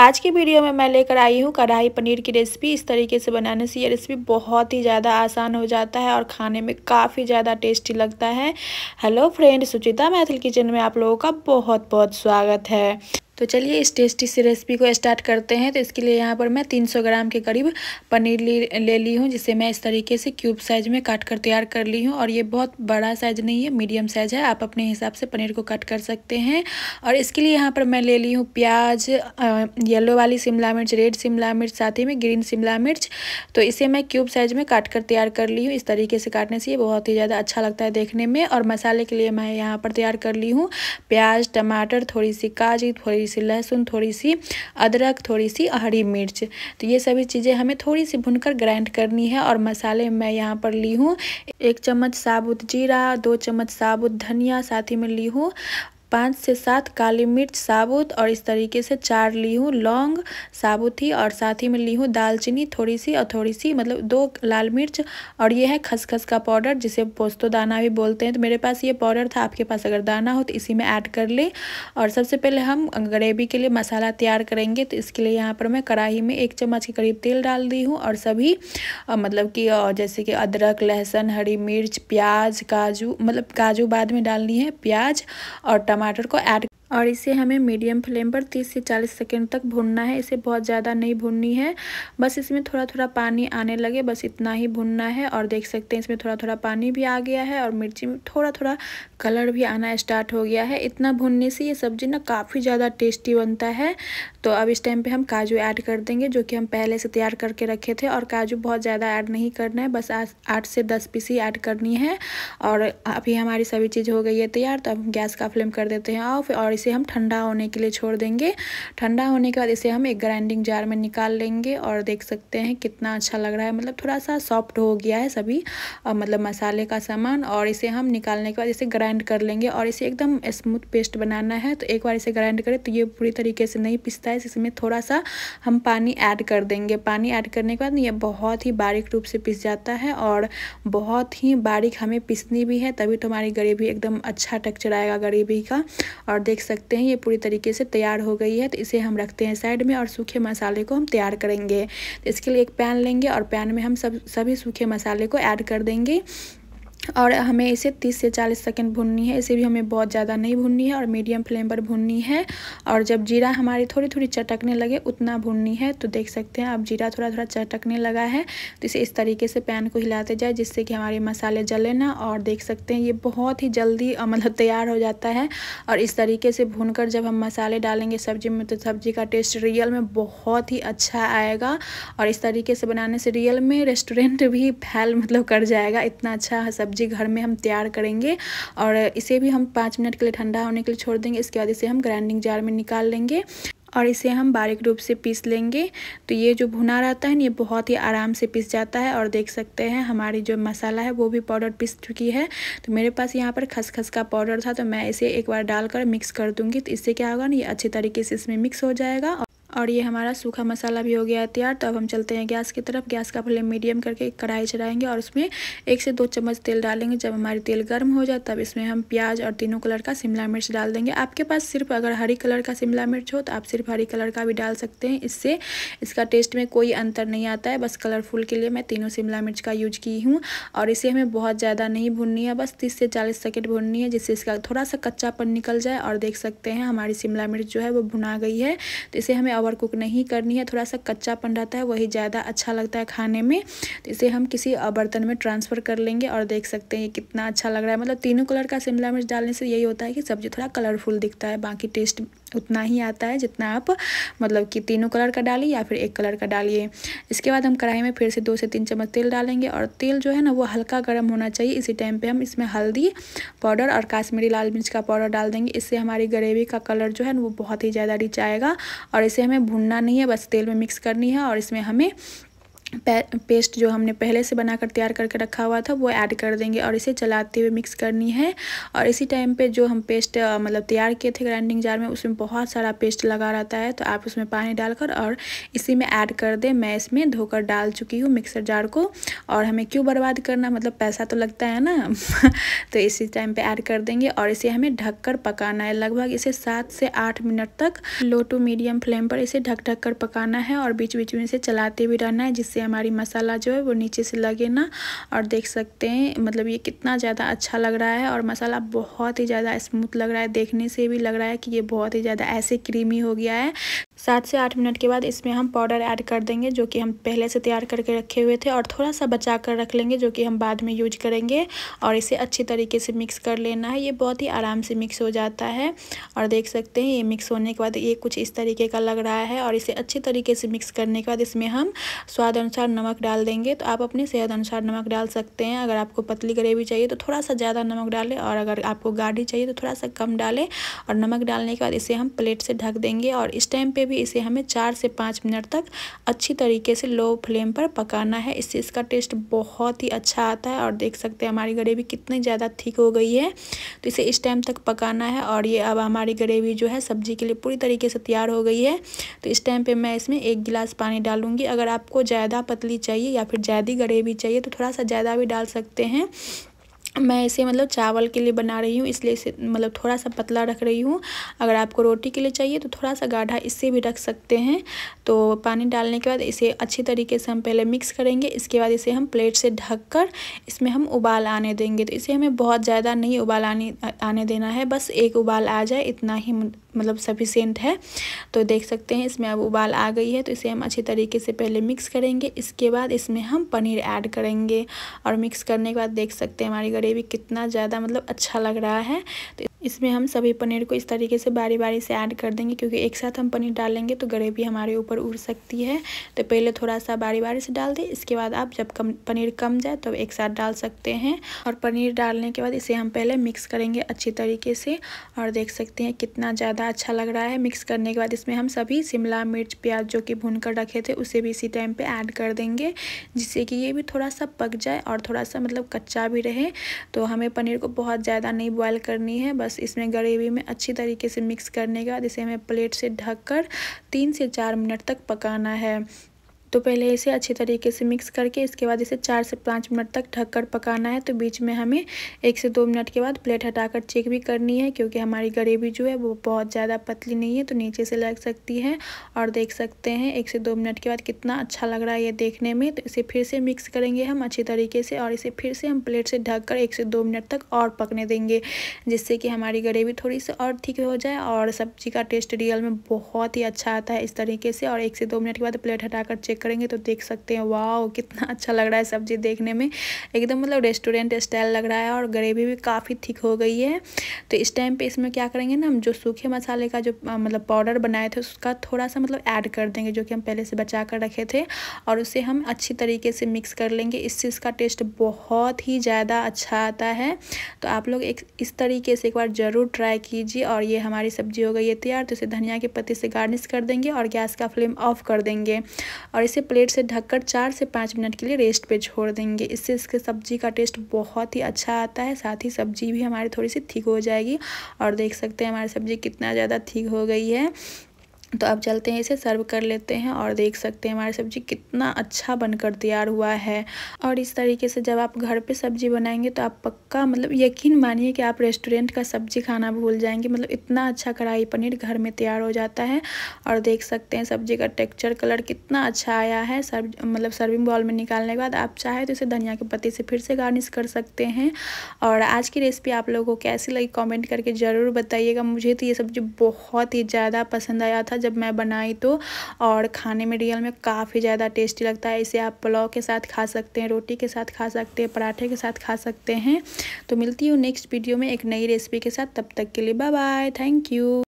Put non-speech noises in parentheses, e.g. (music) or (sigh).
आज की वीडियो में मैं लेकर आई हूँ कढ़ाई पनीर की रेसिपी इस तरीके से बनाने से ये रेसिपी बहुत ही ज़्यादा आसान हो जाता है और खाने में काफ़ी ज़्यादा टेस्टी लगता है hello friend Suchita Maithil kitchen में आप लोगों का बहुत बहुत स्वागत है तो चलिए इस टेस्टी सी रेसिपी को स्टार्ट करते हैं तो इसके लिए यहाँ पर मैं 300 ग्राम के करीब पनीर ले ली हूँ जिसे मैं इस तरीके से क्यूब साइज में काट कर तैयार कर ली हूँ और ये बहुत बड़ा साइज नहीं है मीडियम साइज है आप अपने हिसाब से पनीर को कट कर सकते हैं और इसके लिए यहाँ पर मैं ले ली हूँ प्याज येलो वाली शिमला मिर्च रेड शिमला मिर्च साथ ही में ग्रीन शिमला मिर्च तो इसे मैं क्यूब साइज में काट कर तैयार कर ली हूँ इस तरीके से काटने से ये बहुत ही ज़्यादा अच्छा लगता है देखने में और मसाले के लिए मैं यहाँ पर तैयार कर ली हूँ प्याज टमाटर थोड़ी सी काजू थोड़ी थोड़ी सी लहसुन थोड़ी सी अदरक थोड़ी सी हरी मिर्च तो ये सभी चीज़ें हमें थोड़ी सी भुनकर ग्राइंड करनी है और मसाले मैं यहाँ पर ली हूँ एक चम्मच साबुत जीरा दो चम्मच साबुत धनिया साथ ही में ली हूँ पाँच से सात काली मिर्च साबुत और इस तरीके से चार ली हूँ लौंग साबुत ही और साथ ही में ली हूँ दालचीनी थोड़ी सी और थोड़ी सी मतलब दो लाल मिर्च और ये है खसखस का पाउडर जिसे पोस्तो दाना भी बोलते हैं तो मेरे पास ये पाउडर था आपके पास अगर दाना हो तो इसी में ऐड कर लें और सबसे पहले हम ग्रेवी के लिए मसाला तैयार करेंगे तो इसके लिए यहाँ पर मैं कढ़ाई में एक चम्मच के करीब तेल डाल दी हूँ और सभी मतलब कि जैसे कि अदरक लहसुन हरी मिर्च प्याज काजू मतलब काजू बाद में डालनी है प्याज और टमा टमाटर को ऐड और इसे हमें मीडियम फ्लेम पर 30 से 40 सेकेंड तक भूनना है इसे बहुत ज़्यादा नहीं भूननी है बस इसमें थोड़ा थोड़ा पानी आने लगे बस इतना ही भूनना है और देख सकते हैं इसमें थोड़ा थोड़ा पानी भी आ गया है और मिर्ची में थोड़ा थोड़ा कलर भी आना स्टार्ट हो गया है इतना भूनने से ये सब्ज़ी ना काफ़ी ज़्यादा टेस्टी बनता है तो अब इस टाइम पर हम काजू ऐड कर देंगे जो कि हम पहले से तैयार करके रखे थे और काजू बहुत ज़्यादा ऐड नहीं करना है बस आठ से दस पीस ही ऐड करनी है और अभी हमारी सभी चीज़ हो गई है तैयार तो अब गैस का फ्लेम कर देते हैं ऑफ और इस इसे हम ठंडा होने के लिए छोड़ देंगे ठंडा होने के बाद इसे हम एक ग्राइंडिंग जार में निकाल लेंगे और देख सकते हैं कितना अच्छा लग रहा है मतलब थोड़ा सा सॉफ्ट हो गया है सभी मतलब मसाले का सामान और इसे हम निकालने के बाद इसे ग्राइंड कर लेंगे और इसे एकदम स्मूथ पेस्ट बनाना है तो एक बार इसे ग्राइंड करें तो ये पूरी तरीके से नहीं पिसता है इसमें थोड़ा सा हम पानी ऐड कर देंगे पानी ऐड करने के बाद ये बहुत ही बारीक रूप से पिस जाता है और बहुत ही बारीक हमें पिसनी भी है तभी तो हमारी गरीबी एकदम अच्छा टेक्चर आएगा गरीबी का और देख सकते सकते हैं ये पूरी तरीके से तैयार हो गई है तो इसे हम रखते हैं साइड में और सूखे मसाले को हम तैयार करेंगे तो इसके लिए एक पैन लेंगे और पैन में हम सब सभी सूखे मसाले को ऐड कर देंगे और हमें इसे 30 से 40 सेकंड भुननी है इसे भी हमें बहुत ज़्यादा नहीं भुननी है और मीडियम फ्लेम पर भुननी है और जब जीरा हमारी थोड़ी थोड़ी चटकने लगे उतना भुननी है तो देख सकते हैं अब जीरा थोड़ा थोड़ा चटकने लगा है तो इसे इस तरीके से पैन को हिलाते जाए जिससे कि हमारे मसाले जले ना और देख सकते हैं ये बहुत ही जल्दी मतलब तैयार हो जाता है और इस तरीके से भून कर जब हम मसाले डालेंगे सब्जी में तो सब्जी का टेस्ट रियल में बहुत ही अच्छा आएगा और इस तरीके से बनाने से रियल में रेस्टोरेंट भी फैल मतलब कर जाएगा इतना अच्छा सब्जी सब्जी घर में हम तैयार करेंगे और इसे भी हम पाँच मिनट के लिए ठंडा होने के लिए छोड़ देंगे इसके बाद इसे हम ग्राइंडिंग जार में निकाल लेंगे और इसे हम बारीक रूप से पीस लेंगे तो ये जो भुना रहता है ये बहुत ही आराम से पीस जाता है और देख सकते हैं हमारी जो मसाला है वो भी पाउडर पीस चुकी है तो मेरे पास यहाँ पर खसखस का पाउडर था तो मैं इसे एक बार डालकर मिक्स कर दूँगी तो इससे क्या होगा ना ये अच्छे तरीके से इसमें मिक्स हो जाएगा और ये हमारा सूखा मसाला भी हो गया तैयार तो अब हम चलते हैं गैस की तरफ गैस का फ्लेम मीडियम करके कढ़ाई चढ़ाएंगे और उसमें एक से दो चम्मच तेल डालेंगे जब हमारी तेल गर्म हो जाए तब इसमें हम प्याज और तीनों कलर का शिमला मिर्च डाल देंगे आपके पास सिर्फ अगर हरी कलर का शिमला मिर्च हो तो आप सिर्फ हरी कलर का भी डाल सकते हैं इससे इसका टेस्ट में कोई अंतर नहीं आता है बस कलरफुल के लिए मैं तीनों शिमला मिर्च का यूज की हूँ और इसे हमें बहुत ज़्यादा नहीं भुननी है बस तीस से चालीस सेकेंड भूननी है जिससे इसका थोड़ा सा कच्चापन निकल जाए और देख सकते हैं हमारी शिमला मिर्च जो है वो भुना गई है तो इसे हमें ओवर कुक नहीं करनी है थोड़ा सा कच्चापन रहता है वही ज़्यादा अच्छा लगता है खाने में तो इसे हम किसी बर्तन में ट्रांसफ़र कर लेंगे और देख सकते हैं ये कितना अच्छा लग रहा है मतलब तीनों कलर का शिमला मिर्च डालने से यही होता है कि सब्ज़ी थोड़ा कलरफुल दिखता है बाकी टेस्ट उतना ही आता है जितना आप मतलब कि तीनों कलर का डालिए या फिर एक कलर का डालिए इसके बाद हम कढ़ाई में फिर से दो से तीन चम्मच तेल डालेंगे और तेल जो है ना वो हल्का गर्म होना चाहिए इसी टाइम पे हम इसमें हल्दी पाउडर और काश्मीरी लाल मिर्च का पाउडर डाल देंगे इससे हमारी ग्रेवी का कलर जो है ना वो बहुत ही ज़्यादा रिच आएगा और इसे हमें भुनना नहीं है बस तेल में मिक्स करनी है और इसमें हमें पेस्ट जो हमने पहले से बनाकर तैयार करके रखा हुआ था वो ऐड कर देंगे और इसे चलाते हुए मिक्स करनी है और इसी टाइम पे जो हम पेस्ट मतलब तैयार किए थे ग्राइंडिंग जार में उसमें बहुत सारा पेस्ट लगा रहता है तो आप उसमें पानी डालकर और इसी में ऐड कर दें मैं इसमें धोकर डाल चुकी हूँ मिक्सर जार को और हमें क्यों बर्बाद करना मतलब पैसा तो लगता है ना (laughs) तो इसी टाइम पर ऐड कर देंगे और इसे हमें ढक पकाना है लगभग इसे सात से आठ मिनट तक लो टू मीडियम फ्लेम पर इसे ढक ढक कर पकाना है और बीच बीच में इसे चलाते भी रहना है जिससे हमारी मसाला जो है वो नीचे से लगे ना और देख सकते हैं मतलब ये कितना ज़्यादा अच्छा लग रहा है और मसाला बहुत ही ज़्यादा स्मूथ लग रहा है देखने से भी लग रहा है कि ये बहुत ही ज़्यादा ऐसे क्रीमी हो गया है सात से आठ मिनट के बाद इसमें हम पाउडर ऐड कर देंगे जो कि हम पहले से तैयार करके रखे हुए थे और थोड़ा सा बचा कर रख लेंगे जो कि हम बाद में यूज करेंगे और इसे अच्छी तरीके से मिक्स कर लेना है ये बहुत ही आराम से मिक्स हो जाता है और देख सकते हैं ये मिक्स होने के बाद ये कुछ इस तरीके का लग रहा है और इसे अच्छी तरीके से मिक्स करने के बाद इसमें हम स्वाद अनुसार नमक डाल देंगे तो आप अपने सेहत अनुसार नमक डाल सकते हैं अगर आपको पतली ग्रेवी चाहिए तो थोड़ा सा ज़्यादा नमक डालें और अगर आपको गाढ़ी चाहिए तो थोड़ा सा कम डालें और नमक डालने के बाद इसे हम प्लेट से ढक देंगे और इस टाइम पर भी इसे हमें चार से पाँच मिनट तक अच्छी तरीके से लो फ्लेम पर पकाना है इससे इसका टेस्ट बहुत ही अच्छा आता है और देख सकते हैं हमारी ग्रेवी कितनी ज़्यादा थिक हो गई है तो इसे इस टाइम तक पकाना है और ये अब हमारी ग्रेवी जो है सब्जी के लिए पूरी तरीके से तैयार हो गई है तो इस टाइम पर मैं इसमें एक गिलास पानी डालूँगी अगर आपको ज़्यादा पतली चाहिए या फिर ज़्यादा ग्रेवी चाहिए तो थोड़ा सा ज़्यादा भी डाल सकते हैं मैं इसे मतलब चावल के लिए बना रही हूँ इसलिए इसे मतलब थोड़ा सा पतला रख रही हूँ अगर आपको रोटी के लिए चाहिए तो थोड़ा सा गाढ़ा इससे भी रख सकते हैं तो पानी डालने के बाद इसे अच्छी तरीके से हम पहले मिक्स करेंगे इसके बाद इसे हम प्लेट से ढक कर इसमें हम उबाल आने देंगे तो इसे हमें बहुत ज़्यादा नहीं उबाल आने आने देना है बस एक उबाल आ जाए इतना ही मतलब सफिशेंट है तो देख सकते हैं इसमें अब उबाल आ गई है तो इसे हम अच्छे तरीके से पहले मिक्स करेंगे इसके बाद इसमें हम पनीर ऐड करेंगे और मिक्स करने के बाद देख सकते हैं हमारी ग्रेवी कितना ज़्यादा मतलब अच्छा लग रहा है तो इसमें हम सभी पनीर को इस तरीके से बारी बारी से ऐड कर देंगे क्योंकि एक साथ हम पनीर डालेंगे तो ग्रेवी हमारे ऊपर उड़ सकती है तो पहले थोड़ा सा बारी बारी से डाल दें इसके बाद आप जब कम पनीर कम जाए तब तो एक साथ डाल सकते हैं और पनीर डालने के बाद इसे हम पहले मिक्स करेंगे अच्छी तरीके से और देख सकते हैं कितना ज़्यादा अच्छा लग रहा है मिक्स करने के बाद इसमें हम सभी शिमला मिर्च प्याज जो कि भून कर रखे थे उसे भी इसी टाइम पर ऐड कर देंगे जिससे कि ये भी थोड़ा सा पक जाए और थोड़ा सा मतलब कच्चा भी रहे तो हमें पनीर को बहुत ज़्यादा नहीं बॉयल करनी है बस बस इसमें ग्रेवी में अच्छी तरीके से मिक्स करने का जिसे हमें प्लेट से ढककर तीन से चार मिनट तक पकाना है तो पहले इसे अच्छी तरीके से मिक्स करके इसके बाद इसे चार से पाँच मिनट तक ढककर पकाना है तो बीच में हमें एक से दो मिनट के बाद प्लेट हटाकर चेक भी करनी है क्योंकि हमारी ग्रेवी जो है वो बहुत ज़्यादा पतली नहीं है तो नीचे से लग सकती है और देख सकते हैं एक से दो मिनट के बाद कितना अच्छा लग रहा है ये देखने में तो इसे फिर से मिक्स करेंगे हम अच्छी तरीके से और इसे फिर से हम प्लेट से ढक कर एक से दो मिनट तक और पकने देंगे जिससे कि हमारी ग्रेवी थोड़ी सी और ठीक हो जाए और सब्जी का टेस्ट रियल में बहुत ही अच्छा आता है इस तरीके से और एक से दो मिनट के बाद प्लेट हटाकर चेक करेंगे तो देख सकते हैं वाह कितना अच्छा लग रहा है सब्जी देखने में एकदम मतलब रेस्टोरेंट स्टाइल लग रहा है और ग्रेवी भी काफ़ी थिक हो गई है तो इस टाइम पे इसमें क्या करेंगे ना हम जो सूखे मसाले का जो मतलब पाउडर बनाए थे उसका थोड़ा सा मतलब ऐड कर देंगे जो कि हम पहले से बचा कर रखे थे और उसे हम अच्छी तरीके से मिक्स कर लेंगे इससे इसका टेस्ट बहुत ही ज़्यादा अच्छा आता है तो आप लोग एक इस तरीके से एक बार ज़रूर ट्राई कीजिए और ये हमारी सब्जी हो गई है तैयार तो इसे धनिया के पत्ते से गार्निश कर देंगे और गैस का फ्लेम ऑफ कर देंगे और और इसे प्लेट से ढककर चार से पाँच मिनट के लिए रेस्ट पे छोड़ देंगे इससे इसके सब्जी का टेस्ट बहुत ही अच्छा आता है साथ ही सब्जी भी हमारी थोड़ी सी थीक हो जाएगी और देख सकते हैं हमारी सब्जी कितना ज़्यादा ठीक हो गई है तो अब चलते हैं इसे सर्व कर लेते हैं और देख सकते हैं हमारी सब्ज़ी कितना अच्छा बनकर तैयार हुआ है और इस तरीके से जब आप घर पे सब्ज़ी बनाएंगे तो आप पक्का मतलब यकीन मानिए कि आप रेस्टोरेंट का सब्ज़ी खाना भूल जाएंगे मतलब इतना अच्छा कढ़ाई पनीर घर में तैयार हो जाता है और देख सकते हैं सब्ज़ी का टेक्स्चर कलर कितना अच्छा आया है सर्व मतलब सर्विंग बॉल में निकालने के बाद आप चाहे तो इसे धनिया के पत्ती से फिर से गार्निश कर सकते हैं और आज की रेसिपी आप लोगों को कैसी लगी कॉमेंट करके ज़रूर बताइएगा मुझे तो ये सब्ज़ी बहुत ही ज़्यादा पसंद आया था जब मैं बनाई तो और खाने में रियल में काफ़ी ज़्यादा टेस्टी लगता है इसे आप पुलाव के साथ खा सकते हैं रोटी के साथ खा सकते हैं पराठे के साथ खा सकते हैं तो मिलती हूँ नेक्स्ट वीडियो में एक नई रेसिपी के साथ तब तक के लिए बाय बाय थैंक यू